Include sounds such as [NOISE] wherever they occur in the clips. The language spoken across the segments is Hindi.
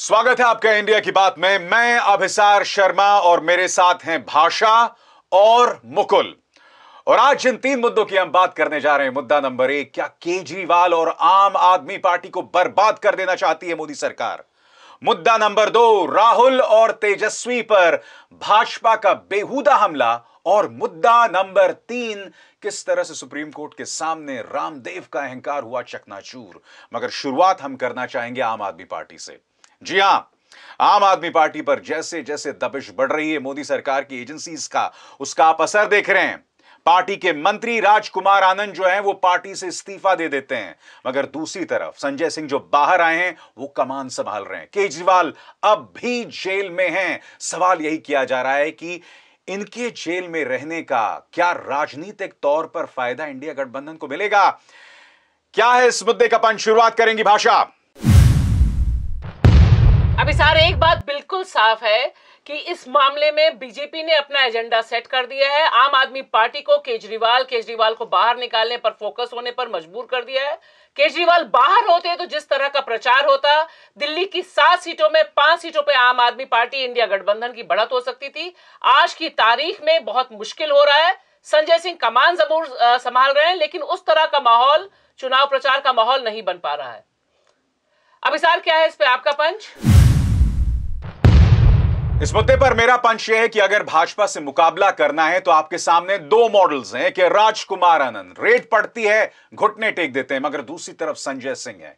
स्वागत है आपका इंडिया की बात में मैं अभिसार शर्मा और मेरे साथ हैं भाषा और मुकुल और आज जिन तीन मुद्दों की हम बात करने जा रहे हैं मुद्दा नंबर एक क्या केजरीवाल और आम आदमी पार्टी को बर्बाद कर देना चाहती है मोदी सरकार मुद्दा नंबर दो राहुल और तेजस्वी पर भाजपा का बेहुदा हमला और मुद्दा नंबर तीन किस तरह से सुप्रीम कोर्ट के सामने रामदेव का अहंकार हुआ चकनाचूर मगर शुरुआत हम करना चाहेंगे आम आदमी पार्टी से जी हां आम आदमी पार्टी पर जैसे जैसे दबिश बढ़ रही है मोदी सरकार की एजेंसीज का उसका आप असर देख रहे हैं पार्टी के मंत्री राजकुमार आनंद जो हैं वो पार्टी से इस्तीफा दे देते हैं मगर दूसरी तरफ संजय सिंह जो बाहर आए हैं वो कमान संभाल रहे हैं केजरीवाल अब भी जेल में हैं सवाल यही किया जा रहा है कि इनके जेल में रहने का क्या राजनीतिक तौर पर फायदा इंडिया गठबंधन को मिलेगा क्या है इस मुद्दे का पंच शुरुआत करेंगी भाषा यार एक बात बिल्कुल साफ है कि इस मामले में बीजेपी ने अपना एजेंडा सेट कर दिया है आम आदमी पार्टी को केजरीवाल केजरीवाल को बाहर निकालने पर फोकस होने पर मजबूर कर दिया है केजरीवाल बाहर होते तो जिस तरह का प्रचार होता दिल्ली की सात सीटों में पांच सीटों पे आम आदमी पार्टी इंडिया गठबंधन की बढ़त हो सकती थी आज की तारीख में बहुत मुश्किल हो रहा है संजय सिंह कमान जबूर संभाल रहे हैं लेकिन उस तरह का माहौल चुनाव प्रचार का माहौल नहीं बन पा रहा है अभिसार क्या है इस पर आपका पंच इस मुद्दे पर मेरा पंच यह है कि अगर भाजपा से मुकाबला करना है तो आपके सामने दो मॉडल्स हैं कि राजकुमार आनंद रेट पड़ती है घुटने टेक देते हैं मगर दूसरी तरफ संजय सिंह है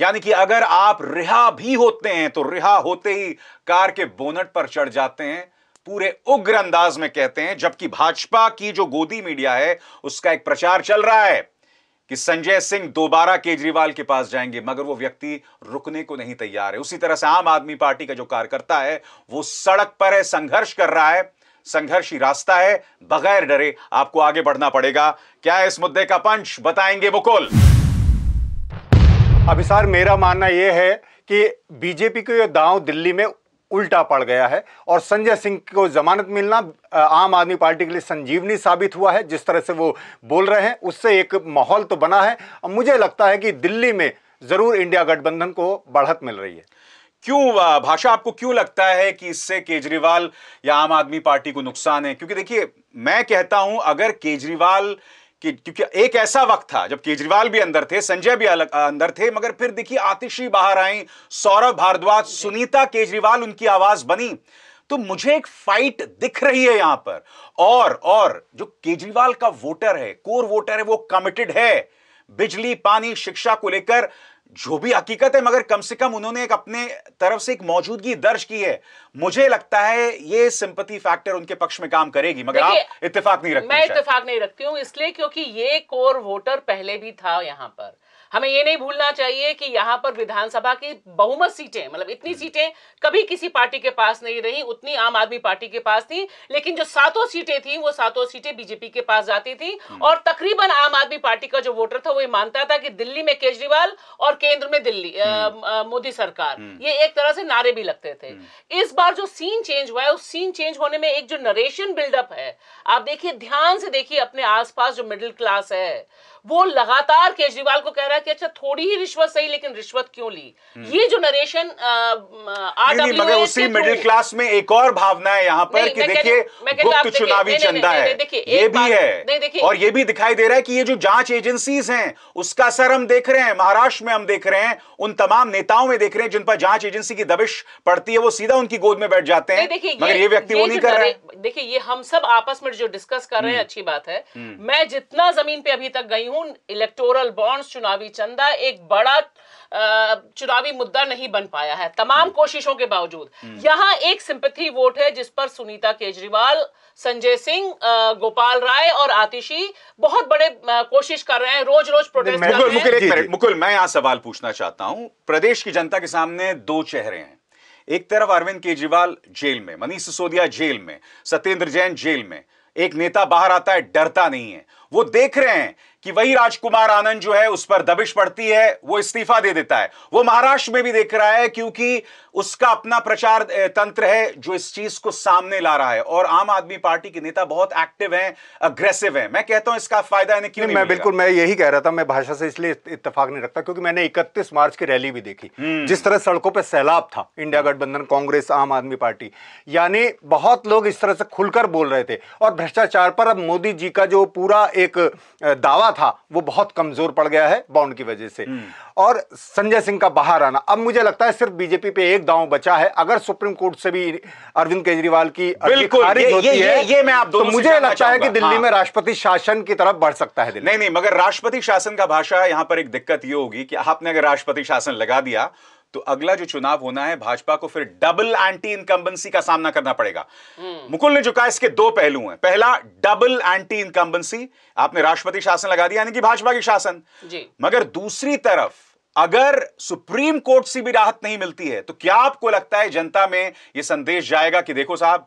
यानी कि अगर आप रिहा भी होते हैं तो रिहा होते ही कार के बोनट पर चढ़ जाते हैं पूरे उग्र अंदाज में कहते हैं जबकि भाजपा की जो गोदी मीडिया है उसका एक प्रचार चल रहा है कि संजय सिंह दोबारा केजरीवाल के पास जाएंगे मगर वो व्यक्ति रुकने को नहीं तैयार है उसी तरह से आम आदमी पार्टी का जो कार्यकर्ता है वो सड़क पर है संघर्ष कर रहा है संघर्षी रास्ता है बगैर डरे आपको आगे बढ़ना पड़ेगा क्या इस मुद्दे का पंच बताएंगे मुकुल अभी सर मेरा मानना यह है कि बीजेपी के दांव दिल्ली में उल्टा पड़ गया है और संजय सिंह को जमानत मिलना आम आदमी पार्टी के लिए संजीवनी साबित हुआ है जिस तरह से वो बोल रहे हैं उससे एक माहौल तो बना है और मुझे लगता है कि दिल्ली में ज़रूर इंडिया गठबंधन को बढ़त मिल रही है क्यों भाषा आपको क्यों लगता है कि इससे केजरीवाल या आम आदमी पार्टी को नुकसान है क्योंकि देखिए मैं कहता हूं अगर केजरीवाल कि क्योंकि एक ऐसा वक्त था जब केजरीवाल भी अंदर थे संजय भी अलग अंदर थे मगर फिर देखिए आतिशी बाहर आई सौरभ भारद्वाज सुनीता केजरीवाल उनकी आवाज बनी तो मुझे एक फाइट दिख रही है यहां पर और और जो केजरीवाल का वोटर है कोर वोटर है वो कमिटेड है बिजली पानी शिक्षा को लेकर जो भी हकीकत है मगर कम से कम उन्होंने एक अपने तरफ से एक मौजूदगी दर्ज की है मुझे लगता है ये सिंपति फैक्टर उनके पक्ष में काम करेगी मगर आप इतफाक नहीं रखते मैं इतफाक नहीं रखती हूँ इसलिए क्योंकि ये कोर वोटर पहले भी था यहाँ पर हमें ये नहीं भूलना चाहिए कि यहाँ पर विधानसभा की बहुमत सीटें मतलब इतनी हम्म। सीटें कभी किसी पार्टी के पास नहीं रही उतनी आम आदमी पार्टी के पास थी लेकिन जो सातों सीटें थी वो सातों सीटें बीजेपी के पास जाती थी हम्म। और तकरीबन आम आदमी पार्टी का जो वोटर था वो ये मानता था कि दिल्ली में केजरीवाल और केंद्र में दिल्ली हम्म। मोदी सरकार ये एक तरह से नारे भी लगते थे इस बार जो सीन चेंज हुआ है उस सीन चेंज होने में एक जो नरेशन बिल्डअप है आप देखिए ध्यान से देखिए अपने आसपास जो मिडिल क्लास है वो लगातार केजरीवाल को कह रहा है कि अच्छा थोड़ी ही रिश्वत सही लेकिन रिश्वत क्यों ली हम्म। ये जो नरेशन मगर उसी मिडिल क्लास तो- में एक और भावना है यहाँ पर कि देखिए गुप्त चुनावी चंदा है ये भी है और ये भी दिखाई दे रहा है कि ये जो जांच एजेंसीज हैं उसका असर हम देख रहे हैं महाराष्ट्र में हम देख रहे हैं उन तमाम नेताओं में देख रहे हैं जिन पर जांच एजेंसी की दबिश पड़ती है वो सीधा उनकी गोद में बैठ जाते हैं मगर ये व्यक्ति वो नहीं कर रहे देखिए ये हम सब आपस में जो डिस्कस कर रहे हैं हम्म। अच्छी बात है हम्म। मैं जितना जमीन पे अभी तक गई हूँ इलेक्टोरल बॉन्ड्स चुनावी चंदा एक बड़ा चुनावी मुद्दा नहीं बन पाया है तमाम हम्म। कोशिशों के बावजूद हम्म। यहाँ एक सिंपथी वोट है जिस पर सुनीता केजरीवाल संजय सिंह गोपाल राय और आतिशी बहुत बड़े कोशिश कर रहे हैं रोज रोज प्रोटेस्ट कर रहे मुकुल एक मुकुल मैं यहाँ सवाल पूछना चाहता हूँ प्रदेश की जनता के सामने दो चेहरे हैं एक तरफ अरविंद केजरीवाल जेल में मनीष सिसोदिया जेल में सत्येंद्र जैन जेल में एक नेता बाहर आता है डरता नहीं है वो देख रहे हैं कि वही राजकुमार आनंद जो है उस पर दबिश पड़ती है वो इस्तीफा दे देता है वो महाराष्ट्र में भी देख रहा है क्योंकि उसका अपना प्रचार तंत्र है जो इस चीज को सामने ला रहा है और आम आदमी पार्टी के नेता बहुत एक्टिव हैं अग्रेसिव हैं मैं कहता हूं इसका फायदा क्यों नहीं, नहीं मैं बिल्कुल मैं यही कह रहा था मैं भाषा से इसलिए इतफाक नहीं रखता क्योंकि मैंने इकतीस मार्च की रैली भी देखी हम्म। जिस तरह सड़कों पर सैलाब था इंडिया गठबंधन कांग्रेस आम आदमी पार्टी यानी बहुत लोग इस तरह से खुलकर बोल रहे थे और भ्रष्टाचार पर अब मोदी जी का जो पूरा एक दावा बना था वो बहुत कमजोर पड़ गया है बाउंड की वजह से हम्म। और संजय सिंह का बाहर आना अब मुझे लगता है सिर्फ बीजेपी पे एक दांव बचा है अगर सुप्रीम कोर्ट से भी अरविंद केजरीवाल की खारिज होती ये, है ये मैं आप तो मुझे लगता है कि दिल्ली हाँ। में राष्ट्रपति शासन की तरफ बढ़ सकता है नहीं नहीं मगर राष्ट्रपति शासन का भाषा यहां पर एक दिक्कत ये होगी कि आपने अगर राष्ट्रपति शासन लगा दिया तो अगला जो चुनाव होना है भाजपा को फिर डबल एंटी इनकम्बेंसी का सामना करना पड़ेगा हम्म। मुकुल ने जो कहा इसके दो पहलू हैं पहला डबल एंटी इनकम्बेंसी आपने राष्ट्रपति शासन लगा दिया यानी कि भाजपा की शासन मगर दूसरी तरफ अगर सुप्रीम कोर्ट से भी राहत नहीं मिलती है तो क्या आपको लगता है जनता में यह संदेश जाएगा कि देखो साहब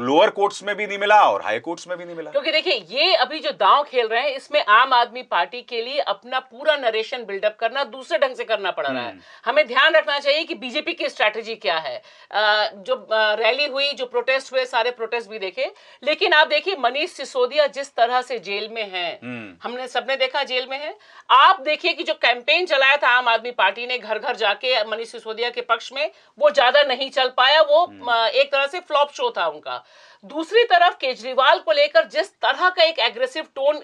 लोअर कोर्ट्स में भी नहीं मिला और हाई कोर्ट्स में भी नहीं मिला क्योंकि देखिए ये अभी जो दांव खेल रहे हैं इसमें आम आदमी पार्टी के लिए अपना पूरा नरेशन बिल्डअप करना दूसरे ढंग से करना पड़ रहा है हम्म। हमें ध्यान रखना चाहिए कि बीजेपी की स्ट्रेटेजी क्या है जो रैली हुई जो प्रोटेस्ट हुए सारे प्रोटेस्ट भी देखे लेकिन आप देखिए मनीष सिसोदिया जिस तरह से जेल में है हम्म। हमने सबने देखा जेल में है आप देखिए कि जो कैंपेन चलाया था आम आदमी पार्टी ने घर घर जाके मनीष सिसोदिया के पक्ष में वो ज्यादा नहीं चल पाया वो हम्म। एक तरह से फ्लॉप शो था उनका दूसरी तरफ केजरीवाल को लेकर जिस तरह का एक एग्रेसिव टोन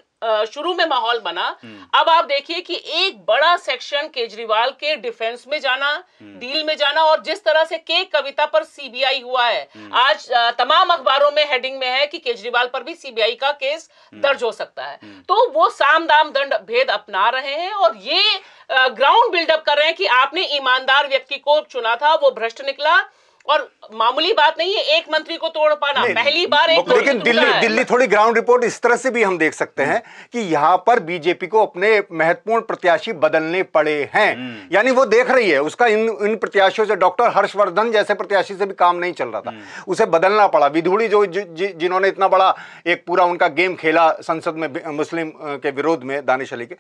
शुरू में माहौल बना हम्म। अब आप देखिए कि एक बड़ा सेक्शन केजरीवाल के डिफेंस में जाना डील हम्म। में जाना और जिस तरह से के कविता पर सीबीआई हुआ है हम्म। आज तमाम अखबारों में हेडिंग में है कि केजरीवाल पर भी सीबीआई का केस दर्ज हो सकता है तो वो साम दाम दंड भेद अपना रहे हैं और ये ग्राउंड बिल्डअप कर रहे हैं कि आपने ईमानदार व्यक्ति को चुना था वो भ्रष्ट निकला और मामूली बात नहीं है एक मंत्री को तोड़ पाना पहली बार एक लेकिन दिल्ली दिल्ली थोड़ी ग्राउंड रिपोर्ट इस तरह से भी हम देख सकते हैं कि यहाँ पर बीजेपी को अपने महत्वपूर्ण प्रत्याशी बदलने पड़े हैं हम्म। यानी वो देख रही है उसका इन इन प्रत्याशियों से डॉक्टर हर्षवर्धन जैसे प्रत्याशी से भी काम नहीं चल रहा था हम्म। उसे बदलना पड़ा विधुड़ी जो जिन्होंने इतना बड़ा एक पूरा उनका गेम खेला संसद में मुस्लिम के विरोध में दानिश अली के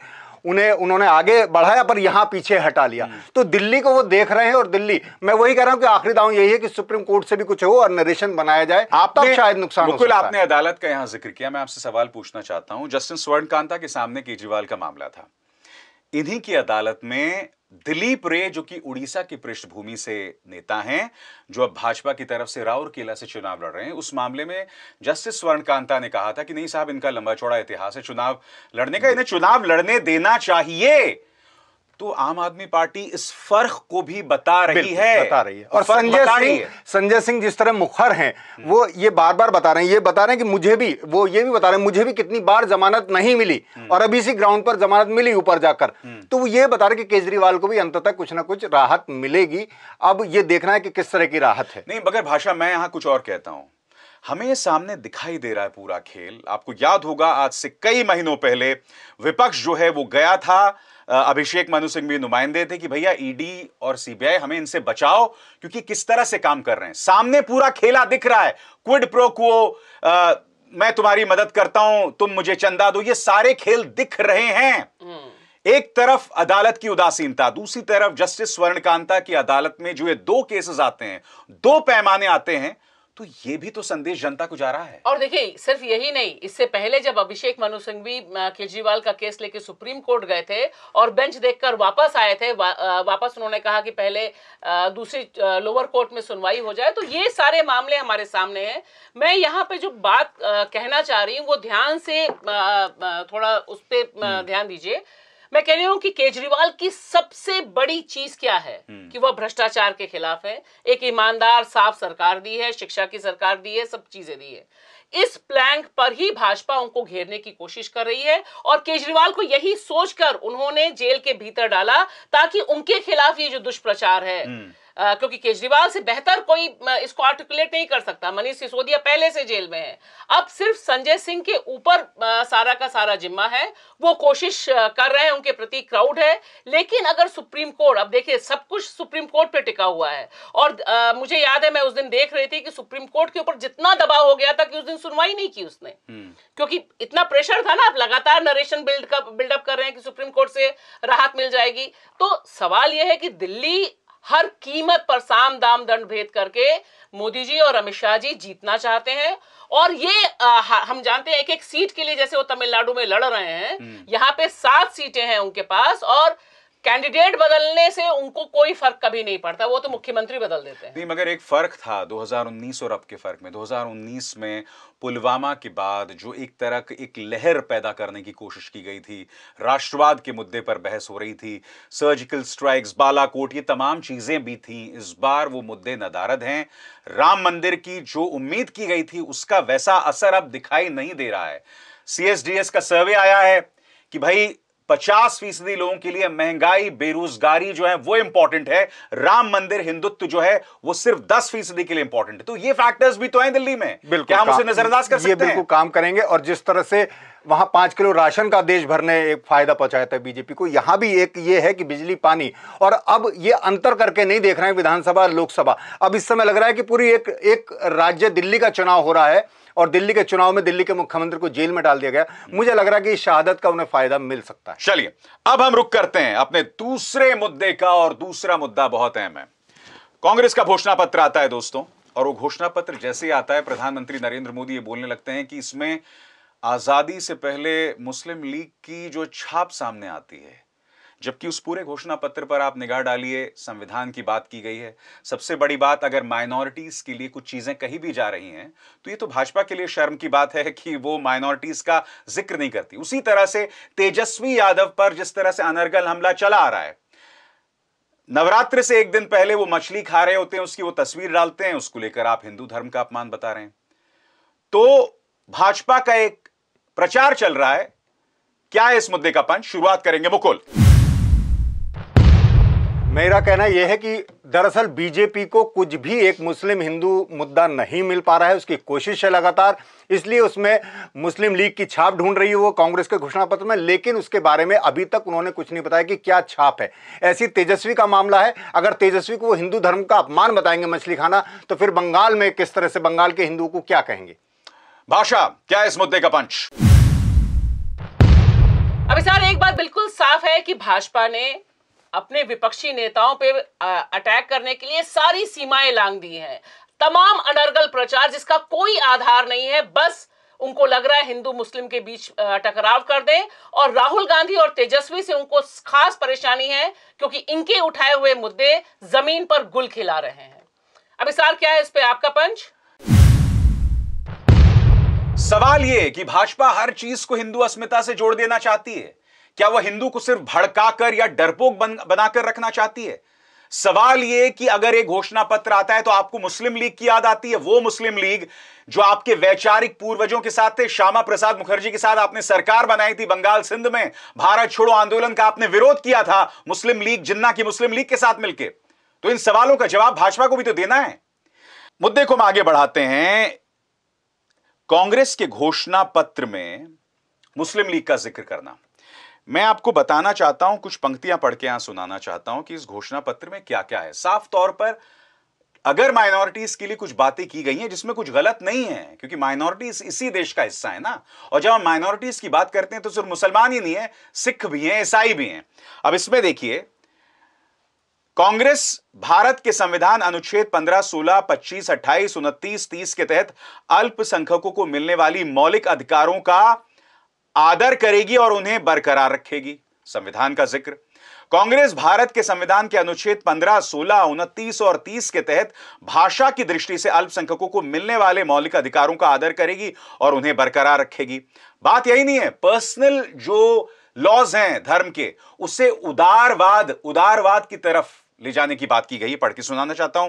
उन्हें उन्होंने आगे बढ़ाया पर यहाँ पीछे हटा लिया हम्म। तो दिल्ली को वो देख रहे हैं और दिल्ली मैं वही कह रहा हूँ कि आखिरी दाव यही है कि सुप्रीम कोर्ट से भी कुछ हो और नरेशन बनाया जाए आप तो शायद नुकसान बिल्कुल आपने अदालत का यहाँ जिक्र किया मैं आपसे सवाल पूछना चाहता हूँ जस्टिस स्वर्णकांता के सामने केजरीवाल का मामला था इन्हीं की अदालत में दिलीप रे जो कि उड़ीसा की पृष्ठभूमि से नेता हैं जो अब भाजपा की तरफ से राउरकेला से चुनाव लड़ रहे हैं उस मामले में जस्टिस स्वर्ण कांता ने कहा था कि नहीं साहब इनका लंबा चौड़ा इतिहास है चुनाव लड़ने का इन्हें चुनाव लड़ने देना चाहिए तो आम आदमी पार्टी इस फर्क को भी बता रही है बता रही है और संजय सिंह संजय सिंह जिस तरह मुखर हैं वो ये बार बार बता रहे हैं ये बता रहे हैं कि मुझे भी वो ये भी बता रहे हैं मुझे भी कितनी बार जमानत नहीं मिली हम्म। और अभी इसी ग्राउंड पर जमानत मिली ऊपर जाकर हम्म। तो वो ये बता रहे कि केजरीवाल को भी अंततः कुछ ना कुछ राहत मिलेगी अब ये देखना है कि किस तरह की राहत है नहीं बगैर भाषा मैं यहाँ कुछ और कहता हूँ हमें सामने दिखाई दे रहा है पूरा खेल आपको याद होगा आज से कई महीनों पहले विपक्ष जो है वो गया था अभिषेक मनु सिंह भी नुमाइंदे थे कि भैया ईडी e और सीबीआई हमें इनसे बचाओ क्योंकि किस तरह से काम कर रहे हैं सामने पूरा खेला दिख रहा है क्विड प्रो को मैं तुम्हारी मदद करता हूं तुम मुझे चंदा दो ये सारे खेल दिख रहे हैं हम्म। एक तरफ अदालत की उदासीनता दूसरी तरफ जस्टिस स्वर्णकांता की अदालत में जो ये दो केसेस आते हैं दो पैमाने आते हैं तो ये भी तो संदेश जनता को जा रहा है और देखिए सिर्फ यही नहीं इससे पहले जब अभिषेक मनु सिंघवी केजरीवाल का केस लेके सुप्रीम कोर्ट गए थे और बेंच देखकर वापस आए थे वा, वापस उन्होंने कहा कि पहले दूसरी लोअर कोर्ट में सुनवाई हो जाए तो ये सारे मामले हमारे सामने हैं मैं यहाँ पे जो बात कहना चाह रही हूँ वो ध्यान से थोड़ा उस पर हम्म। ध्यान दीजिए मैं कह रही हूं कि केजरीवाल की सबसे बड़ी चीज क्या है हम्म। कि वह भ्रष्टाचार के खिलाफ है एक ईमानदार साफ सरकार दी है शिक्षा की सरकार दी है सब चीजें दी है इस प्लैंक पर ही भाजपा उनको घेरने की कोशिश कर रही है और केजरीवाल को यही सोचकर उन्होंने जेल के भीतर डाला ताकि उनके खिलाफ ये जो दुष्प्रचार है हम्म। आ, क्योंकि केजरीवाल से बेहतर कोई इसको आर्टिकुलेट नहीं कर सकता मनीष सिसोदिया पहले से जेल में है अब सिर्फ संजय सिंह के ऊपर सारा का सारा जिम्मा है वो कोशिश कर रहे हैं उनके प्रति क्राउड है लेकिन अगर सुप्रीम कोर्ट अब देखिए सब कुछ सुप्रीम कोर्ट पे टिका हुआ है और आ, मुझे याद है मैं उस दिन देख रही थी कि सुप्रीम कोर्ट के ऊपर जितना दबाव हो गया था कि उस दिन सुनवाई नहीं की उसने हम्म। क्योंकि इतना प्रेशर था ना आप लगातार नरेशन बिल्ड का बिल्डअप कर रहे हैं कि सुप्रीम कोर्ट से राहत मिल जाएगी तो सवाल यह है कि दिल्ली हर कीमत पर साम दाम दंड भेद करके मोदी जी और अमित शाह जी जीतना चाहते हैं और ये आ, हम जानते हैं एक एक सीट के लिए जैसे वो तमिलनाडु में लड़ रहे हैं हम्म। यहाँ पे सात सीटें हैं उनके पास और कैंडिडेट बदलने से उनको कोई फर्क कभी नहीं पड़ता वो तो मुख्यमंत्री बदल देते हैं नहीं मगर एक फर्क था 2019 और अब के फर्क में 2019 में पुलवामा के बाद जो एक तरह की एक लहर पैदा करने की कोशिश की गई थी राष्ट्रवाद के मुद्दे पर बहस हो रही थी सर्जिकल स्ट्राइक्स बालाकोट ये तमाम चीजें भी थी इस बार वो मुद्दे नदारद हैं राम मंदिर की जो उम्मीद की गई थी उसका वैसा असर अब दिखाई नहीं दे रहा है सीएसडीएस का सर्वे आया है कि भाई पचास फीसदी लोगों के लिए महंगाई बेरोजगारी जो है वो इंपॉर्टेंट है राम मंदिर हिंदुत्व जो है वो सिर्फ दस फीसदी के लिए इंपॉर्टेंट है तो ये फैक्टर्स भी तो हैं दिल्ली में बिल्कुल क्या हम उसे नजरअंदाज कर सकते हैं बिल्कुल काम करेंगे और जिस तरह से वहाँ पाँच किलो राशन का देश भर ने एक फायदा पहुंचाया था बीजेपी को यहाँ भी एक ये है कि बिजली पानी और अब ये अंतर करके नहीं देख रहे हैं विधानसभा लोकसभा अब इस समय लग रहा है कि पूरी एक एक राज्य दिल्ली का चुनाव हो रहा है और दिल्ली के चुनाव में दिल्ली के मुख्यमंत्री को जेल में डाल दिया गया मुझे लग रहा है कि शहादत का उन्हें फायदा मिल सकता है चलिए अब हम रुक करते हैं अपने दूसरे मुद्दे का और दूसरा मुद्दा बहुत अहम है कांग्रेस का घोषणा पत्र आता है दोस्तों और वो घोषणा पत्र जैसे ही आता है प्रधानमंत्री नरेंद्र मोदी ये बोलने लगते हैं कि इसमें आज़ादी से पहले मुस्लिम लीग की जो छाप सामने आती है जबकि उस पूरे घोषणा पत्र पर आप निगाह डालिए संविधान की बात की गई है सबसे बड़ी बात अगर माइनॉरिटीज़ के लिए कुछ चीज़ें कही भी जा रही हैं तो ये तो भाजपा के लिए शर्म की बात है कि वो माइनॉरिटीज़ का जिक्र नहीं करती उसी तरह से तेजस्वी यादव पर जिस तरह से अनर्गल हमला चला आ रहा है नवरात्र से एक दिन पहले वो मछली खा रहे होते हैं उसकी वो तस्वीर डालते हैं उसको लेकर आप हिंदू धर्म का अपमान बता रहे हैं तो भाजपा का एक प्रचार चल रहा है क्या है इस मुद्दे का पंच शुरुआत करेंगे मुकुल मेरा कहना यह है कि दरअसल बीजेपी को कुछ भी एक मुस्लिम हिंदू मुद्दा नहीं मिल पा रहा है उसकी कोशिश है लगातार इसलिए उसमें मुस्लिम लीग की छाप ढूंढ रही है वो कांग्रेस के घोषणा पत्र में लेकिन उसके बारे में अभी तक उन्होंने कुछ नहीं बताया कि क्या छाप है ऐसी तेजस्वी का मामला है अगर तेजस्वी को वो हिंदू धर्म का अपमान बताएंगे मछली खाना तो फिर बंगाल में किस तरह से बंगाल के हिंदुओं को क्या कहेंगे भाषा क्या इस मुद्दे का पंच बात बिल्कुल साफ है कि भाजपा ने अपने विपक्षी नेताओं पे अटैक करने के लिए सारी सीमाएं लांग दी हैं तमाम अनर्गल प्रचार जिसका कोई आधार नहीं है बस उनको लग रहा है हिंदू मुस्लिम के बीच टकराव कर दें और राहुल गांधी और तेजस्वी से उनको खास परेशानी है क्योंकि इनके उठाए हुए मुद्दे जमीन पर गुल खिला रहे हैं अब इस क्या है इस पे आपका पंच सवाल ये कि भाजपा हर चीज को हिंदू अस्मिता से जोड़ देना चाहती है क्या वह हिंदू को सिर्फ भड़काकर या डरपोक बनाकर रखना चाहती है सवाल यह कि अगर एक घोषणा पत्र आता है तो आपको मुस्लिम लीग की याद आती है वो मुस्लिम लीग जो आपके वैचारिक पूर्वजों के साथ थे श्यामा प्रसाद मुखर्जी के साथ आपने सरकार बनाई थी बंगाल सिंध में भारत छोड़ो आंदोलन का आपने विरोध किया था मुस्लिम लीग जिन्ना की मुस्लिम लीग के साथ मिलकर तो इन सवालों का जवाब भाजपा को भी तो देना है मुद्दे को हम आगे बढ़ाते हैं कांग्रेस के घोषणा पत्र में मुस्लिम लीग का जिक्र करना मैं आपको बताना चाहता हूं कुछ पंक्तियां पढ़ के यहां सुनाना चाहता हूं कि इस घोषणा पत्र में क्या क्या है साफ तौर पर अगर माइनॉरिटीज के लिए कुछ बातें की गई हैं जिसमें कुछ गलत नहीं है क्योंकि माइनॉरिटीज इसी देश का हिस्सा है ना और जब हम माइनॉरिटीज की बात करते हैं तो सिर्फ मुसलमान ही नहीं है सिख भी हैं ईसाई भी हैं अब इसमें देखिए कांग्रेस भारत के संविधान अनुच्छेद 15, 16, 25, 28, 29, 30 के तहत अल्पसंख्यकों को मिलने वाली मौलिक अधिकारों का आदर करेगी और उन्हें बरकरार रखेगी संविधान का जिक्र कांग्रेस भारत के संविधान के अनुच्छेद 15, 16, उनतीस और 30 के तहत भाषा की दृष्टि से अल्पसंख्यकों को मिलने वाले मौलिक अधिकारों का आदर करेगी और उन्हें बरकरार रखेगी बात यही नहीं है पर्सनल जो लॉज हैं धर्म के उससे उदारवाद उदारवाद की तरफ ले जाने की बात की गई पढ़ के सुनाना चाहता हूं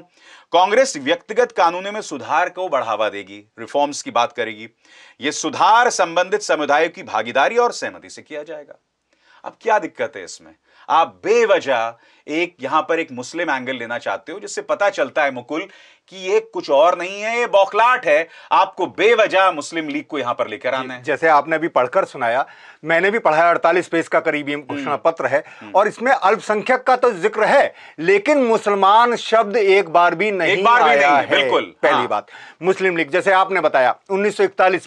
कांग्रेस व्यक्तिगत कानूनों में सुधार को बढ़ावा देगी रिफॉर्म्स की बात करेगी यह सुधार संबंधित समुदायों की भागीदारी और सहमति से किया जाएगा अब क्या दिक्कत है इसमें आप बेवजह एक यहां पर एक मुस्लिम एंगल लेना चाहते हो जिससे पता चलता है मुकुल कि ये कुछ और नहीं है ये बौखलाट है आपको बेवजह मुस्लिम लीग को यहां पर लेकर आना है जैसे आपने अभी पढ़कर सुनाया मैंने भी पढ़ा है अड़तालीस पेज का करीबी हम्म। घोषणा पत्र है हम्म। और इसमें अल्पसंख्यक का तो जिक्र है लेकिन मुसलमान शब्द एक बार भी नहीं एक बार भी नहीं, है बिल्कुल पहली हाँ। बात मुस्लिम लीग जैसे आपने बताया उन्नीस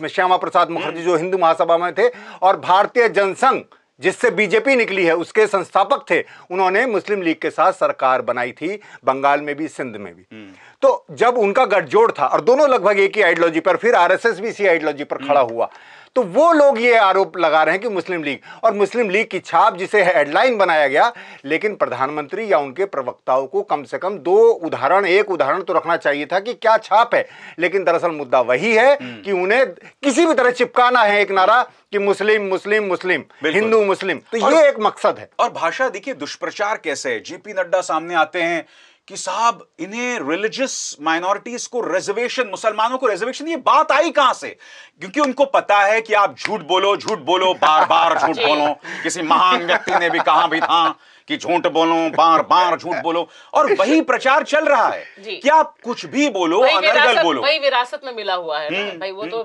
में श्यामा प्रसाद मुखर्जी हम्म। जो हिंदू महासभा में थे और भारतीय जनसंघ जिससे बीजेपी निकली है उसके संस्थापक थे उन्होंने मुस्लिम लीग के साथ सरकार बनाई थी बंगाल में भी सिंध में भी हम्म। तो जब उनका गठजोड़ था और दोनों लगभग एक ही आइडियोलॉजी पर फिर आरएसएस भी इसी आइडियोलॉजी पर खड़ा हम्म। हुआ तो वो लोग ये आरोप लगा रहे हैं कि मुस्लिम लीग और मुस्लिम लीग की छाप जिसे हेडलाइन बनाया गया लेकिन प्रधानमंत्री या उनके प्रवक्ताओं को कम से कम दो उदाहरण एक उदाहरण तो रखना चाहिए था कि क्या छाप है लेकिन दरअसल मुद्दा वही है हम्म। कि उन्हें किसी भी तरह चिपकाना है एक नारा कि मुस्लिम मुस्लिम मुस्लिम हिंदू मुस्लिम तो ये एक मकसद है और भाषा देखिए दुष्प्रचार कैसे है जीपी नड्डा सामने आते हैं कि साहब इन्हें रिलीजियस माइनॉरिटीज को रिजर्वेशन मुसलमानों को रिजर्वेशन ये बात आई कहां से क्योंकि उनको पता है कि आप झूठ बोलो झूठ बोलो बार बार [LAUGHS] झूठ बोलो किसी महान व्यक्ति ने भी कहा भी था कि झूठ बोलो बार बार झूठ बोलो और वही प्रचार चल रहा है कि आप कुछ भी बोलो अनर्गल बोलो वही विरासत में मिला हुआ है हम्म, भाई वो हम्म। तो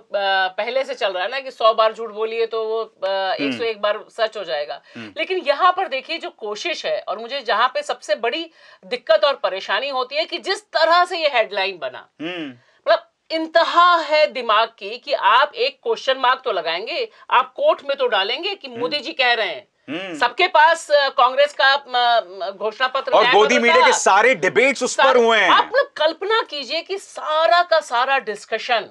पहले से चल रहा है ना कि सौ बार झूठ बोलिए तो वो एक सौ हम्म। एक बार सच हो जाएगा लेकिन यहाँ पर देखिए जो कोशिश है और मुझे जहाँ पे सबसे बड़ी दिक्कत और परेशानी होती है कि जिस तरह से ये हेडलाइन बना मतलब इंतहा है दिमाग की कि आप एक क्वेश्चन मार्क तो लगाएंगे आप कोर्ट में तो डालेंगे कि मोदी जी कह रहे हैं हम्म। सबके पास कांग्रेस का घोषणा पत्र और गोदी मीडिया के सारे डिबेट्स उस पर हुए हैं आप लोग कल्पना कीजिए कि सारा का सारा डिस्कशन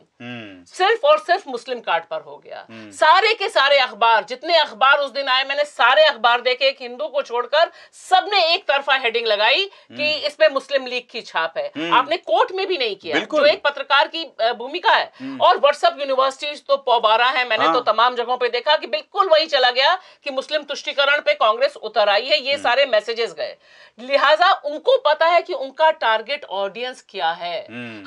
सिर्फ और सिर्फ मुस्लिम कार्ड पर हो गया हम्म। सारे के सारे अखबार जितने अखबार उस दिन आए मैंने सारे अखबार देखे एक हिंदू को छोड़कर सबने एक तरफा हेडिंग लगाई हम्म। कि इसमें मुस्लिम लीग की छाप है हम्म। आपने कोर्ट में भी नहीं किया जो एक पत्रकार की भूमिका है और व्हाट्सअप यूनिवर्सिटीज तो पौबारा है मैंने तो हाँ। तमाम जगहों पर देखा कि बिल्कुल वही चला गया कि मुस्लिम तुष्टिकरण पे कांग्रेस उतर आई है ये सारे मैसेजेस गए लिहाजा उनको पता है कि उनका टारगेट ऑडियंस क्या है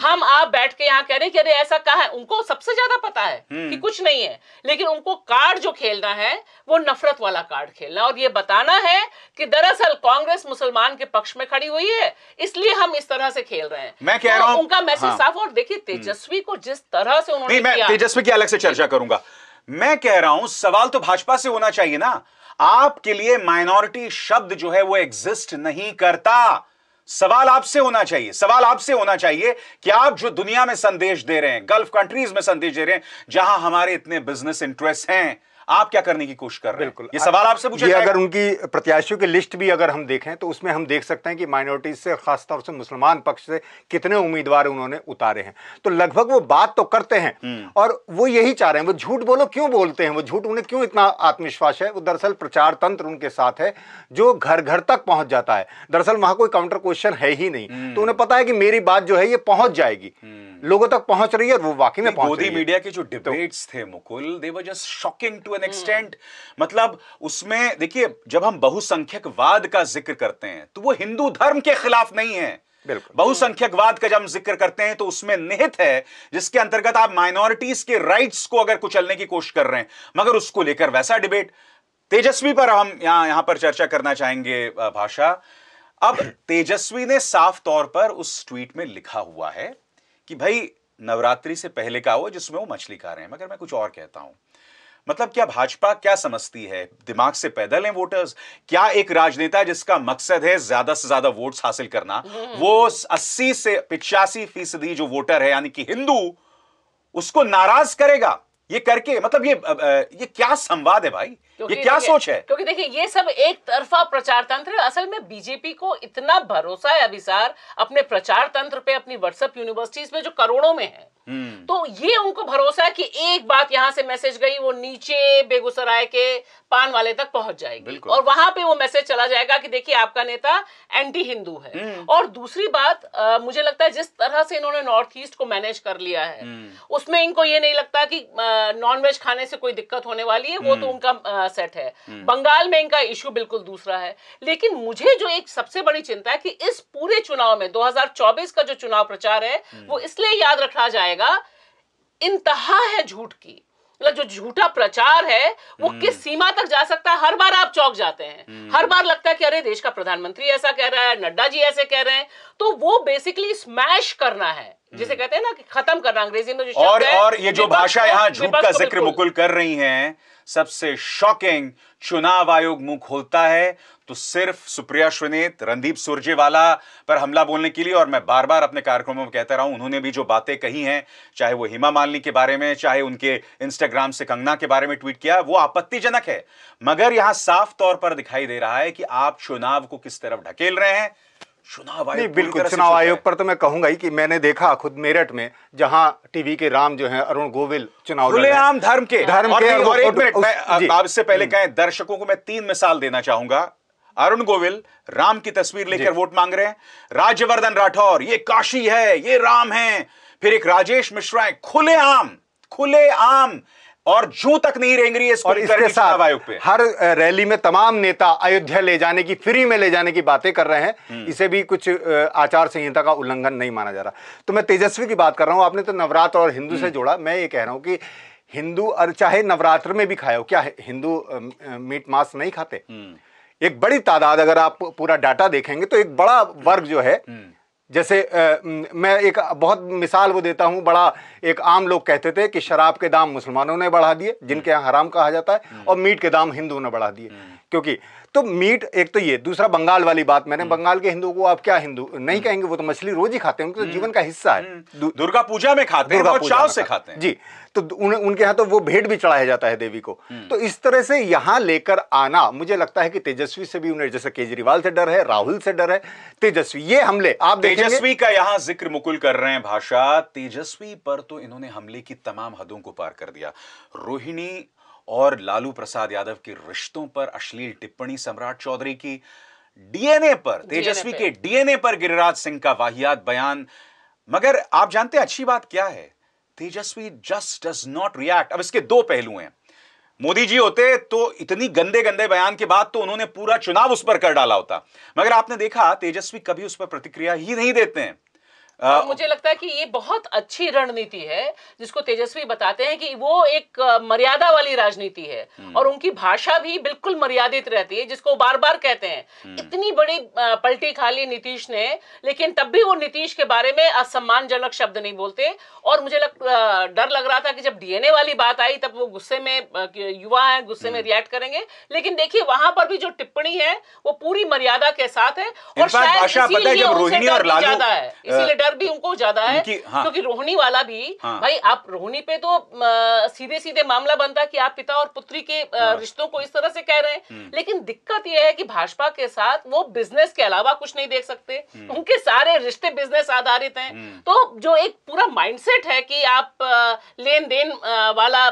हम आप बैठ के यहाँ कह रहे हैं कि अरे ऐसा कहा है उनको सबसे ज्यादा पता है कि हम्म। कुछ नहीं है लेकिन उनको कार्ड जो खेलना है वो नफरत वाला कार्ड खेलना और ये बताना है कि दरअसल कांग्रेस मुसलमान के पक्ष में खड़ी हुई है इसलिए हम इस तरह से खेल रहे हैं मैं कह तो रहा हूं उनका मैसेज हाँ। साफ और देखिए हम्म। तेजस्वी को जिस तरह से उन्होंने तेजस्वी की अलग से चर्चा करूंगा मैं कह रहा हूं सवाल तो भाजपा से होना चाहिए ना आपके लिए माइनॉरिटी शब्द जो है वो एग्जिस्ट नहीं करता सवाल आपसे होना चाहिए सवाल आपसे होना चाहिए कि आप जो दुनिया में संदेश दे रहे हैं गल्फ कंट्रीज में संदेश दे रहे हैं जहां हमारे इतने बिजनेस इंटरेस्ट हैं आप क्या करने की कोशिश कर रहे हैं ये सवाल आपसे पूछे अगर उनकी प्रत्याशियों की लिस्ट भी अगर हम देखें तो उसमें हम देख सकते हैं कि माइनॉरिटीज से खासतौर से मुसलमान पक्ष से कितने उम्मीदवार उन्होंने उतारे हैं तो लगभग वो बात तो करते हैं हम्म। और वो यही चाह रहे हैं वो झूठ बोलो क्यों बोलते हैं वो झूठ उन्हें क्यों इतना आत्मविश्वास है वो दरअसल प्रचार तंत्र उनके साथ है जो घर घर तक पहुंच जाता है दरअसल वहां कोई काउंटर क्वेश्चन है ही नहीं हम्म। तो उन्हें पता है कि मेरी बात जो है ये पहुंच जाएगी हम्म। लोगों तक पहुंच रही है और वो वाकई में मोदी मीडिया के जो डिबेट्स तो- थे Mukul they were just shocking to an extent मतलब उसमें देखिए जब हम बहुसंख्यक वाद का जिक्र करते हैं तो वो हिंदू धर्म के खिलाफ नहीं है बहुसंख्यकवाद का जब हम जिक्र करते हैं तो उसमें निहित है जिसके अंतर्गत आप माइनॉरिटीज के राइट्स को अगर कुचलने की कोशिश कर रहे हैं मगर उसको लेकर वैसा डिबेट तेजस्वी पर हम यहां यहां पर चर्चा करना चाहेंगे भाषा अब तेजस्वी ने साफ तौर पर उस ट्वीट में लिखा हुआ है कि भाई नवरात्रि से पहले का हो जिसमें वो मछली खा रहे हैं मगर मैं कुछ और कहता हूं मतलब क्या भाजपा क्या समझती है दिमाग से पैदल हैं वोटर्स क्या एक राजनेता जिसका मकसद है ज्यादा से ज्यादा वोट्स हासिल करना वो 80 से पिचासी फीसदी जो वोटर है यानी कि हिंदू उसको नाराज करेगा ये करके मतलब ये ये क्या संवाद है भाई ये क्या सोच है क्योंकि देखिए ये सब एक तरफा प्रचार तंत्र असल में बीजेपी को इतना भरोसा है अभिसार अपने प्रचार तंत्र पे अपनी व्हाट्सएप यूनिवर्सिटीज में जो करोड़ों में है हम्म। तो ये उनको भरोसा है कि एक बात यहां से मैसेज गई वो नीचे बेगूसराय के पान वाले तक पहुंच जाएगी और वहां पे वो मैसेज चला जाएगा कि देखिए आपका नेता एंटी हिंदू है हम्म। और दूसरी बात आ, मुझे लगता है जिस तरह से इन्होंने नॉर्थ ईस्ट को मैनेज कर लिया है हम्म। उसमें इनको ये नहीं लगता कि नॉनवेज खाने से कोई दिक्कत होने वाली है वो तो उनका इनका सेट है हम्म। बंगाल में इनका इश्यू बिल्कुल दूसरा है लेकिन मुझे जो एक सबसे बड़ी चिंता है कि इस पूरे चुनाव में 2024 का जो चुनाव प्रचार है हम्म। वो इसलिए याद रखा जाएगा इंतहा है झूठ की मतलब जो झूठा प्रचार है वो हम्म। किस सीमा तक जा सकता है हर बार आप चौक जाते हैं हर बार लगता है कि अरे देश का प्रधानमंत्री ऐसा कह रहा है नड्डा जी ऐसे कह रहे हैं तो वो बेसिकली स्मैश करना है जिसे कहते हैं ना कि खत्म करना अंग्रेजी में जो और और ये जो भाषा यहाँ झूठ का जिक्र मुकुल कर रही हैं सबसे शॉकिंग चुनाव आयोग मुंह खोलता है तो सिर्फ सुप्रिया श्वेनेत रणदीप सुरजेवाला पर हमला बोलने के लिए और मैं बार बार अपने कार्यक्रमों में कहता रहा हूं उन्होंने भी जो बातें कही हैं चाहे वो हिमा मालिनी के बारे में चाहे उनके इंस्टाग्राम से कंगना के बारे में ट्वीट किया वो आपत्तिजनक है मगर यहां साफ तौर पर दिखाई दे रहा है कि आप चुनाव को किस तरफ ढकेल रहे हैं चुनाव आयोग बिल्कुल चुनाव आयोग पर तो मैं कहूंगा ही कि मैंने देखा खुद मेरठ में जहां टीवी के राम जो है अरुण गोविल चुनाव आम धर्म के धर्म के और, और एक मिनट आप इससे पहले हम्म। कहें दर्शकों को मैं तीन मिसाल देना चाहूंगा अरुण गोविल राम की तस्वीर लेकर वोट मांग रहे हैं राज्यवर्धन राठौर ये काशी है ये राम है फिर एक राजेश मिश्रा है खुले आम खुले आम और जू तक नहीं रेंग रही है और इसके साथ आयोग पे हर रैली में तमाम नेता अयोध्या ले जाने की फ्री में ले जाने की बातें कर रहे हैं हम्म। इसे भी कुछ आचार संहिता का उल्लंघन नहीं माना जा रहा तो मैं तेजस्वी की बात कर रहा हूं आपने तो नवरात्र और हिंदू से हम्म। जोड़ा मैं ये कह रहा हूं कि हिंदू और चाहे नवरात्र में भी खाए हो क्या हिंदू मीट मांस नहीं खाते हम्म। एक बड़ी तादाद अगर आप पूरा डाटा देखेंगे तो एक बड़ा वर्ग जो है जैसे आ, मैं एक बहुत मिसाल वो देता हूँ बड़ा एक आम लोग कहते थे कि शराब के दाम मुसलमानों ने बढ़ा दिए जिनके यहाँ हराम कहा जाता है हम्म। और मीट के दाम हिंदुओं ने बढ़ा दिए हम्म। क्योंकि तो मीट एक तो ये दूसरा बंगाल वाली बात मैंने हम्म। बंगाल के हिंदुओं को आप क्या हिंदू हम्म। नहीं कहेंगे वो तो मछली रोज ही खाते हैं उनके तो हम्म। जीवन का हिस्सा है दुर्गा पूजा में खाते हैं चाव से खाते हैं जी तो उन, उनके यहाँ तो वो भेंट भी चढ़ाया जाता है देवी को तो इस तरह से यहाँ लेकर आना मुझे लगता है कि तेजस्वी से भी उन्हें जैसे केजरीवाल से डर है राहुल से डर है तेजस्वी ये हमले आप तेजस्वी का यहाँ जिक्र मुकुल कर रहे हैं भाषा तेजस्वी पर तो इन्होंने हमले की तमाम हदों को पार कर दिया रोहिणी और लालू प्रसाद यादव के रिश्तों पर अश्लील टिप्पणी सम्राट चौधरी की डीएनए पर तेजस्वी के डीएनए पर गिरिराज सिंह का वाहियात बयान मगर आप जानते हैं अच्छी बात क्या है Tejashwi just does not react अब इसके दो पहलू हैं मोदी जी होते तो इतनी गंदे गंदे बयान के बाद तो उन्होंने पूरा चुनाव उस पर कर डाला होता मगर आपने देखा तेजस्वी कभी उस पर प्रतिक्रिया ही नहीं देते हैं तो मुझे लगता है कि ये बहुत अच्छी रणनीति है जिसको तेजस्वी बताते हैं कि वो एक मर्यादा वाली राजनीति है हम्म। और उनकी भाषा भी बिल्कुल मर्यादित रहती है जिसको बार बार कहते हैं हम्म। इतनी बड़ी पलटी खा ली नीतीश ने लेकिन तब भी वो नीतीश के बारे में असम्मानजनक शब्द नहीं बोलते और मुझे लग, डर लग रहा था कि जब डीएनए वाली बात आई तब वो गुस्से में युवा है गुस्से में हम्म। रिएक्ट करेंगे लेकिन देखिए वहां पर भी जो टिप्पणी है वो पूरी मर्यादा के साथ है और शायद इसीलिए इसीलिए डर डर भी उनको ज्यादा है हाँ। क्योंकि रोहिणी वाला भी हाँ। भाई आप रोहिणी पे तो सीधे सीधे मामला बनता कि आप पिता और पुत्री के हाँ। रिश्तों को इस तरह से कह रहे हैं हम्म। लेकिन दिक्कत यह है कि भाजपा के साथ वो बिजनेस के अलावा कुछ नहीं देख सकते हम्म। उनके सारे रिश्ते बिजनेस आधारित हैं हम्म। तो जो एक पूरा माइंडसेट है कि आप लेन देन वाला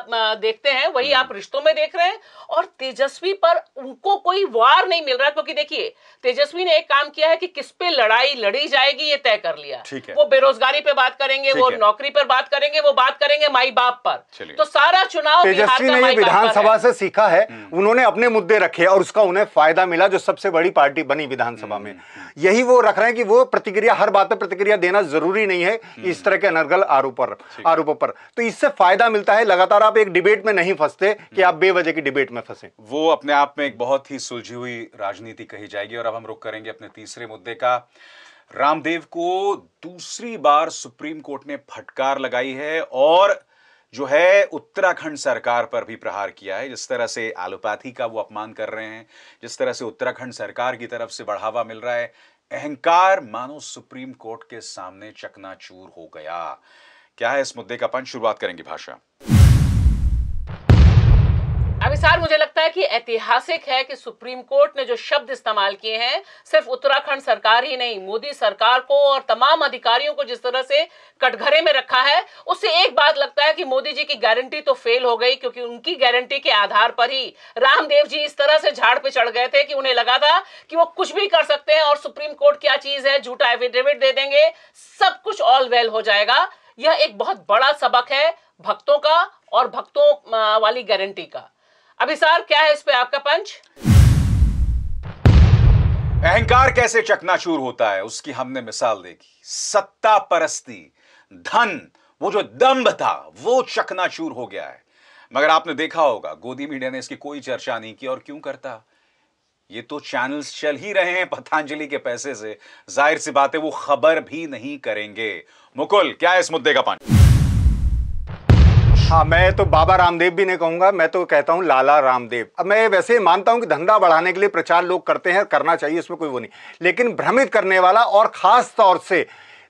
देखते हैं वही आप रिश्तों में देख रहे हैं और तेजस्वी पर उनको कोई वार नहीं मिल रहा क्योंकि देखिए तेजस्वी ने एक काम किया है कि किस पे लड़ाई लड़ी जाएगी ये तय कर लिया ठीक है वो बेरोजगारी पे बात करेंगे वो नौकरी पर बात करेंगे वो बात करेंगे माई बाप पर तो सारा चुनाव तेजस्वी ने विधानसभा से सीखा है हम्म। उन्होंने अपने मुद्दे रखे और उसका उन्हें फायदा मिला जो सबसे बड़ी पार्टी बनी विधानसभा में हम्म। यही वो रख रहे हैं कि वो प्रतिक्रिया हर बात पर प्रतिक्रिया देना जरूरी नहीं है हम्म। इस तरह के अनर्गल आरोप आरोपों पर तो इससे फायदा मिलता है लगातार आप एक डिबेट में नहीं फंसते कि आप बेवजह की डिबेट में फंसे वो अपने आप में एक बहुत ही सुलझी हुई राजनीति कही जाएगी और अब हम रुक करेंगे अपने तीसरे मुद्दे का रामदेव को दूसरी बार सुप्रीम कोर्ट ने फटकार लगाई है और जो है उत्तराखंड सरकार पर भी प्रहार किया है जिस तरह से एलोपैथी का वो अपमान कर रहे हैं जिस तरह से उत्तराखंड सरकार की तरफ से बढ़ावा मिल रहा है अहंकार मानो सुप्रीम कोर्ट के सामने चकनाचूर हो गया क्या है इस मुद्दे का पंच शुरुआत करेंगे भाषा मुझे लगता है कि ऐतिहासिक है कि सुप्रीम कोर्ट ने जो शब्द इस्तेमाल किए हैं सिर्फ उत्तराखंड सरकार ही नहीं मोदी सरकार को और तमाम अधिकारियों को जिस तरह से कटघरे में रखा है उससे एक बात लगता है कि मोदी जी की गारंटी तो फेल हो गई क्योंकि उनकी गारंटी के आधार पर ही रामदेव जी इस तरह से झाड़ पे चढ़ गए थे कि उन्हें लगा था कि वो कुछ भी कर सकते हैं और सुप्रीम कोर्ट क्या चीज है झूठा एफिडेविट दे देंगे सब कुछ ऑल वेल हो जाएगा यह एक बहुत बड़ा सबक है भक्तों का और भक्तों वाली गारंटी का अभी सार क्या है इस पे आपका पंच अहंकार कैसे चकनाचूर होता है उसकी हमने मिसाल देखी सत्ता परस्ती धन वो जो दम्भ था वो चकनाचूर हो गया है मगर आपने देखा होगा गोदी मीडिया ने इसकी कोई चर्चा नहीं की और क्यों करता ये तो चैनल्स चल ही रहे हैं पतंजलि के पैसे से जाहिर सी बात है वो खबर भी नहीं करेंगे मुकुल क्या है इस मुद्दे का पानी हाँ मैं तो बाबा रामदेव भी नहीं कहूँगा मैं तो कहता हूँ लाला रामदेव अब मैं वैसे मानता हूँ कि धंधा बढ़ाने के लिए प्रचार लोग करते हैं करना चाहिए इसमें कोई वो नहीं लेकिन भ्रमित करने वाला और ख़ास तौर से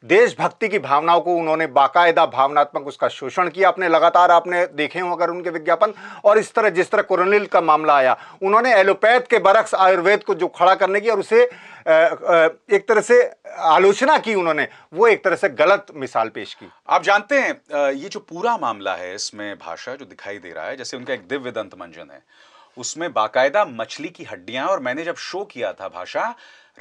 देशभक्ति की भावनाओं को उन्होंने बाकायदा भावनात्मक उसका शोषण किया आपने लगातार आपने देखे हो अगर उनके विज्ञापन और इस तरह जिस तरह कुरनिल का मामला आया उन्होंने एलोपैथ के बरक्स आयुर्वेद को जो खड़ा करने की और उसे एक तरह से आलोचना की उन्होंने वो एक तरह से गलत मिसाल पेश की आप जानते हैं ये जो पूरा मामला है इसमें भाषा जो दिखाई दे रहा है जैसे उनका एक दिव्य दंत मंजन है उसमें बाकायदा मछली की हड्डियां और मैंने जब शो किया था भाषा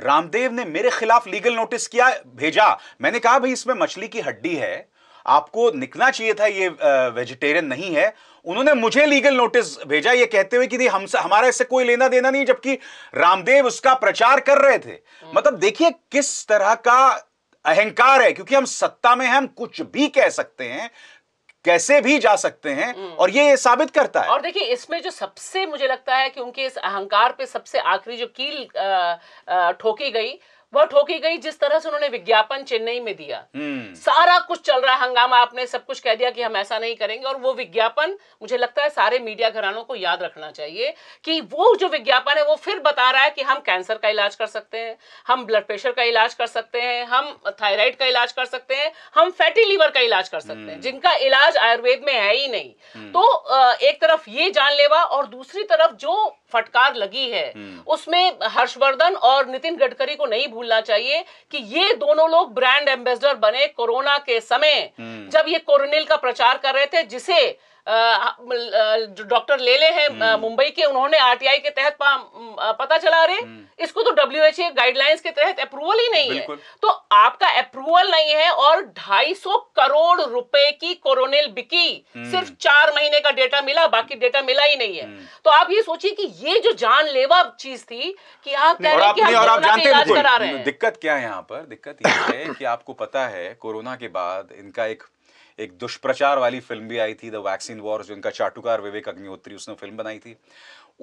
रामदेव ने मेरे खिलाफ लीगल नोटिस किया भेजा मैंने कहा भाई इसमें मछली की हड्डी है आपको निकलना चाहिए था ये वेजिटेरियन नहीं है उन्होंने मुझे लीगल नोटिस भेजा ये कहते हुए कि हम हमारा इससे कोई लेना देना नहीं जबकि रामदेव उसका प्रचार कर रहे थे हम्म। मतलब देखिए किस तरह का अहंकार है क्योंकि हम सत्ता में हैं हम कुछ भी कह सकते हैं कैसे भी जा सकते हैं हम्म। और ये, ये साबित करता है और देखिए इसमें जो सबसे मुझे लगता है कि उनके इस अहंकार पे सबसे आखिरी जो कील ठोकी गई वह ठोकी गई जिस तरह से उन्होंने विज्ञापन चेन्नई में दिया हम्म। सारा कुछ चल रहा है हंगामा आपने सब कुछ कह दिया कि हम ऐसा नहीं करेंगे और वो विज्ञापन मुझे लगता है सारे मीडिया घरानों को याद रखना चाहिए कि वो जो विज्ञापन है वो फिर बता रहा है कि हम कैंसर का इलाज कर सकते हैं हम ब्लड प्रेशर का इलाज कर सकते हैं हम थायराइड का इलाज कर सकते हैं हम फैटी लीवर का इलाज कर सकते हैं हम्म। जिनका इलाज आयुर्वेद में है ही नहीं हम्म। तो एक तरफ ये जानलेवा और दूसरी तरफ जो फटकार लगी है हम्म। उसमें हर्षवर्धन और नितिन गडकरी को नहीं भूलना चाहिए कि ये दोनों लोग ब्रांड एम्बेसडर बने कोरोना के समय हम्म। जब ये कोरोनिल का प्रचार कर रहे थे जिसे जो हाँ, डॉक्टर लेले हैं हम्म। मुंबई के उन्होंने आरटीआई के तहत पता चला रहे हम्म। इसको तो डब्ल्यू एच गाइडलाइंस के तहत अप्रूवल ही नहीं है तो आपका अप्रूवल नहीं है और 250 करोड़ रुपए की कोरोनेल बिकी हम्म। सिर्फ चार महीने का डेटा मिला बाकी डेटा मिला ही नहीं है तो आप ये सोचिए कि ये जो जानलेवा चीज थी कि आप कह रहे हैं आप जानते इलाज करा रहे हैं दिक्कत क्या है यहाँ पर दिक्कत ये है कि आपको पता है कोरोना के बाद इनका एक एक दुष्प्रचार वाली फिल्म भी आई थी द वैक्सीन वॉर जो इनका चाटुकार विवेक अग्निहोत्री उसने फिल्म बनाई थी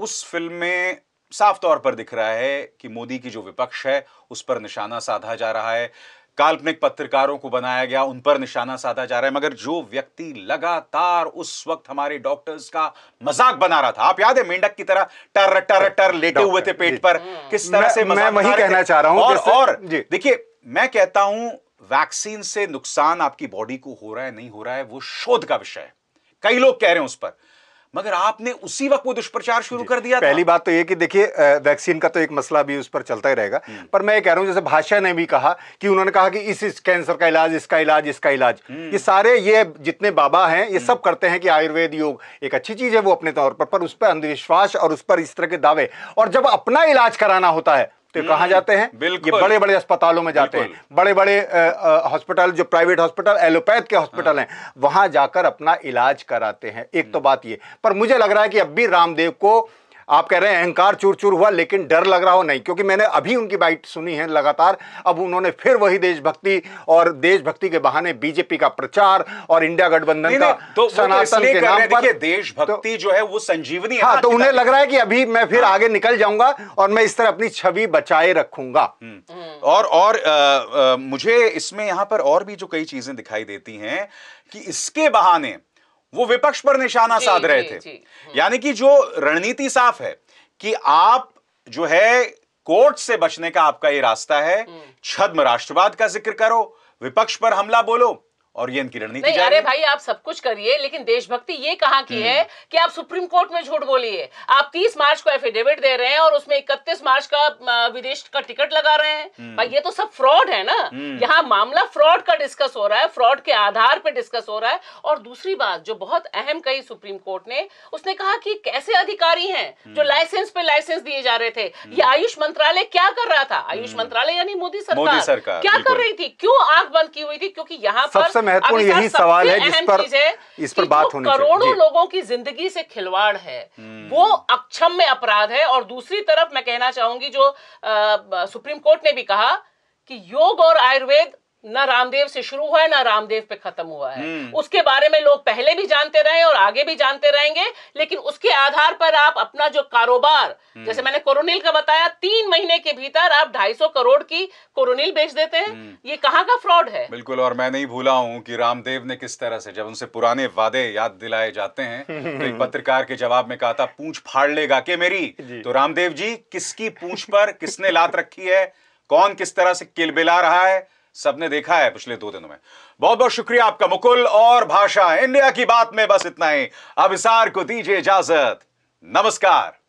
उस फिल्म में साफ तौर पर दिख रहा है कि मोदी की जो विपक्ष है उस पर निशाना साधा जा रहा है काल्पनिक पत्रकारों को बनाया गया उन पर निशाना साधा जा रहा है मगर जो व्यक्ति लगातार उस वक्त हमारे डॉक्टर्स का मजाक बना रहा था आप याद है मेंढक की तरह टर टर टर लेटे हुए थे पेट पर किस तरह से मैं वही कहना चाह रहा हूं और, और देखिए मैं कहता हूं वैक्सीन से नुकसान आपकी बॉडी को हो रहा है नहीं हो रहा है वो शोध का विषय है कई लोग कह रहे हैं उस पर मगर आपने उसी वक्त वो दुष्प्रचार शुरू कर दिया पहली था। बात तो ये कि देखिए वैक्सीन का तो एक मसला भी उस पर चलता ही रहेगा हम्म। पर मैं ये कह रहा हूं जैसे भाषा ने भी कहा कि उन्होंने कहा कि इस, इस कैंसर का इलाज इसका इलाज इसका इलाज हम्म। ये सारे ये जितने बाबा हैं ये सब करते हैं कि आयुर्वेद योग एक अच्छी चीज़ है वो अपने तौर पर पर उस पर अंधविश्वास और उस पर इस तरह के दावे और जब अपना इलाज कराना होता है तो कहाँ जाते हैं ये बड़े बड़े अस्पतालों में जाते हैं बड़े बड़े हॉस्पिटल जो प्राइवेट हॉस्पिटल एलोपैथ के हॉस्पिटल हाँ। हैं वहां जाकर अपना इलाज कराते हैं एक तो बात ये पर मुझे लग रहा है कि अब भी रामदेव को आप कह रहे हैं अहंकार चूर चूर हुआ लेकिन डर लग रहा हो नहीं क्योंकि मैंने अभी उनकी बाइट सुनी है लगातार अब उन्होंने फिर वही देशभक्ति और देशभक्ति के बहाने बीजेपी का प्रचार और इंडिया गठबंधन का तो, तो सनातन के नाम पर देशभक्ति तो, जो है वो संजीवनी हाँ तो उन्हें लग रहा है कि अभी मैं फिर हाँ। आगे निकल जाऊंगा और मैं इस तरह अपनी छवि बचाए रखूंगा हम्म। और और मुझे इसमें यहां पर और भी जो कई चीजें दिखाई देती हैं कि इसके बहाने वो विपक्ष पर निशाना साध रहे थे हम्म। यानी कि जो रणनीति साफ है कि आप जो है कोर्ट से बचने का आपका ये रास्ता है हम्म। छद्म राष्ट्रवाद का जिक्र करो विपक्ष पर हमला बोलो और ये इनकी रणनीति नहीं अरे भाई आप सब कुछ करिए लेकिन देशभक्ति ये कहा की है हम्म। कि आप सुप्रीम कोर्ट में झूठ बोलिए आप तीस मार्च को एफिडेविट दे रहे हैं और उसमें इकतीस मार्च का विदेश का टिकट लगा रहे हैं हम्म। भाई ये तो सब फ्रॉड है ना हम्म। यहाँ मामला फ्रॉड का डिस्कस हो रहा है फ्रॉड के आधार पर डिस्कस हो रहा है और दूसरी बात जो बहुत अहम कही सुप्रीम कोर्ट ने उसने कहा कि कैसे अधिकारी हैं जो लाइसेंस पे लाइसेंस दिए जा रहे थे ये आयुष मंत्रालय क्या कर रहा था आयुष मंत्रालय यानी मोदी सरकार, मोदी सरकार क्या कर रही थी क्यों आंख बंद की हुई थी क्योंकि यहाँ पर महत्वपूर्ण यही सवाल है जिस पर इस पर बात होनी करोड़ों लोगों की जिंदगी से खिलवाड़ है हम्म। वो अक्षम में अपराध है और दूसरी तरफ मैं कहना चाहूंगी जो सुप्रीम कोर्ट ने भी कहा कि योग और आयुर्वेद ना रामदेव से शुरू हुआ है ना रामदेव पे खत्म हुआ है हम्म। उसके बारे में लोग पहले भी जानते रहे और आगे भी जानते रहेंगे लेकिन उसके आधार पर आप अपना जो कारोबार हम्म। जैसे मैंने कोरोनिल का बताया तीन महीने के भीतर आप ढाई सौ करोड़ की कोरोनिल बेच देते हैं हम्म। ये कहाँ का फ्रॉड है बिल्कुल और मैं नहीं भूला हूँ की रामदेव ने किस तरह से जब उनसे पुराने वादे याद दिलाए जाते हैं तो एक [LAUGHS] पत्रकार के जवाब में कहा था पूछ फाड़ लेगा के मेरी तो रामदेव जी किसकी पूछ पर किसने लात रखी है कौन किस तरह से किलबिला रहा है सबने देखा है पिछले दो दिनों में बहुत बहुत शुक्रिया आपका मुकुल और भाषा इंडिया की बात में बस इतना ही अभिसार को दीजिए इजाजत नमस्कार